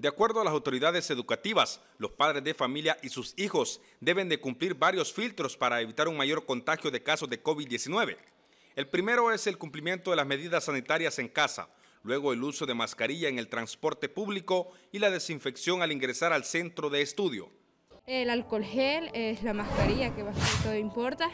De acuerdo a las autoridades educativas, los padres de familia y sus hijos deben de cumplir varios filtros para evitar un mayor contagio de casos de COVID-19. El primero es el cumplimiento de las medidas sanitarias en casa, luego el uso de mascarilla en el transporte público y la desinfección al ingresar al centro de estudio. El alcohol gel, es la mascarilla que bastante importa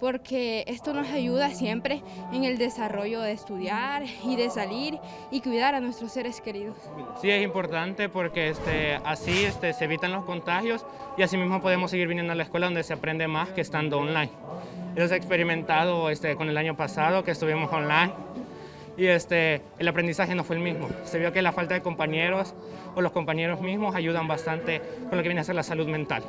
porque esto nos ayuda siempre en el desarrollo de estudiar y de salir y cuidar a nuestros seres queridos. Sí, es importante porque este, así este, se evitan los contagios y así mismo podemos seguir viniendo a la escuela donde se aprende más que estando online. Eso se experimentado este, con el año pasado que estuvimos online y este, el aprendizaje no fue el mismo. Se vio que la falta de compañeros o los compañeros mismos ayudan bastante con lo que viene a ser la salud mental.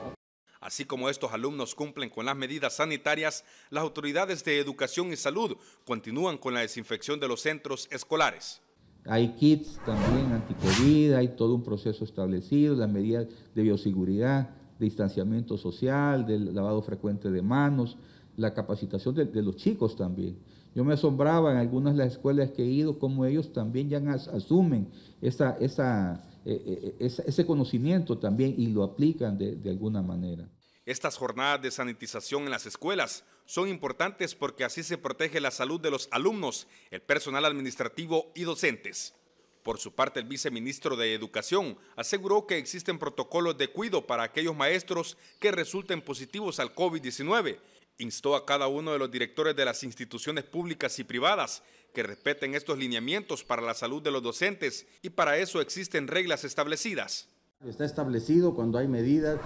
Así como estos alumnos cumplen con las medidas sanitarias, las autoridades de educación y salud continúan con la desinfección de los centros escolares. Hay kits también anticovid, hay todo un proceso establecido, las medidas de bioseguridad, de distanciamiento social, del lavado frecuente de manos, la capacitación de, los chicos también. Yo me asombraba en algunas de las escuelas que he ido, como ellos también ya asumen eh, eh, esa, ese conocimiento también y lo aplican de, alguna manera. Estas jornadas de sanitización en las escuelas son importantes porque así se protege la salud de los alumnos, el personal administrativo y docentes. Por su parte, el viceministro de Educación aseguró que existen protocolos de cuidado para aquellos maestros que resulten positivos al COVID-19 Instó a cada uno de los directores de las instituciones públicas y privadas que respeten estos lineamientos para la salud de los docentes y para eso existen reglas establecidas. Está establecido cuando hay medidas,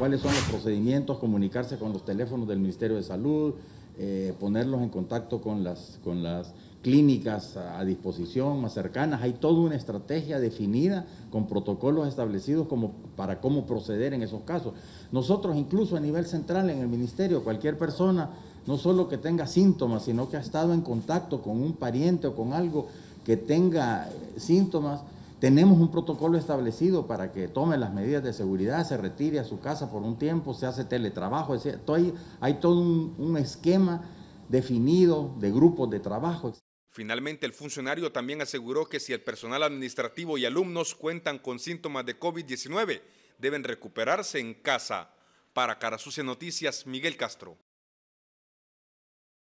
cuáles son los procedimientos, comunicarse con los teléfonos del Ministerio de Salud, eh, ponerlos en contacto con las, con las clínicas a disposición más cercanas. Hay toda una estrategia definida con protocolos establecidos para cómo proceder en esos casos. Nosotros incluso a nivel central en el ministerio, cualquier persona, no solo que tenga síntomas, sino que ha estado en contacto con un pariente o con algo que tenga síntomas, tenemos un protocolo establecido para que tome las medidas de seguridad, se retire a su casa por un tiempo, se hace teletrabajo, Hay, todo un, esquema definido de grupos de trabajo. Finalmente, el funcionario también aseguró que si el personal administrativo y alumnos cuentan con síntomas de COVID-19, deben recuperarse en casa. Para Carasucia Noticias, Miguel Castro.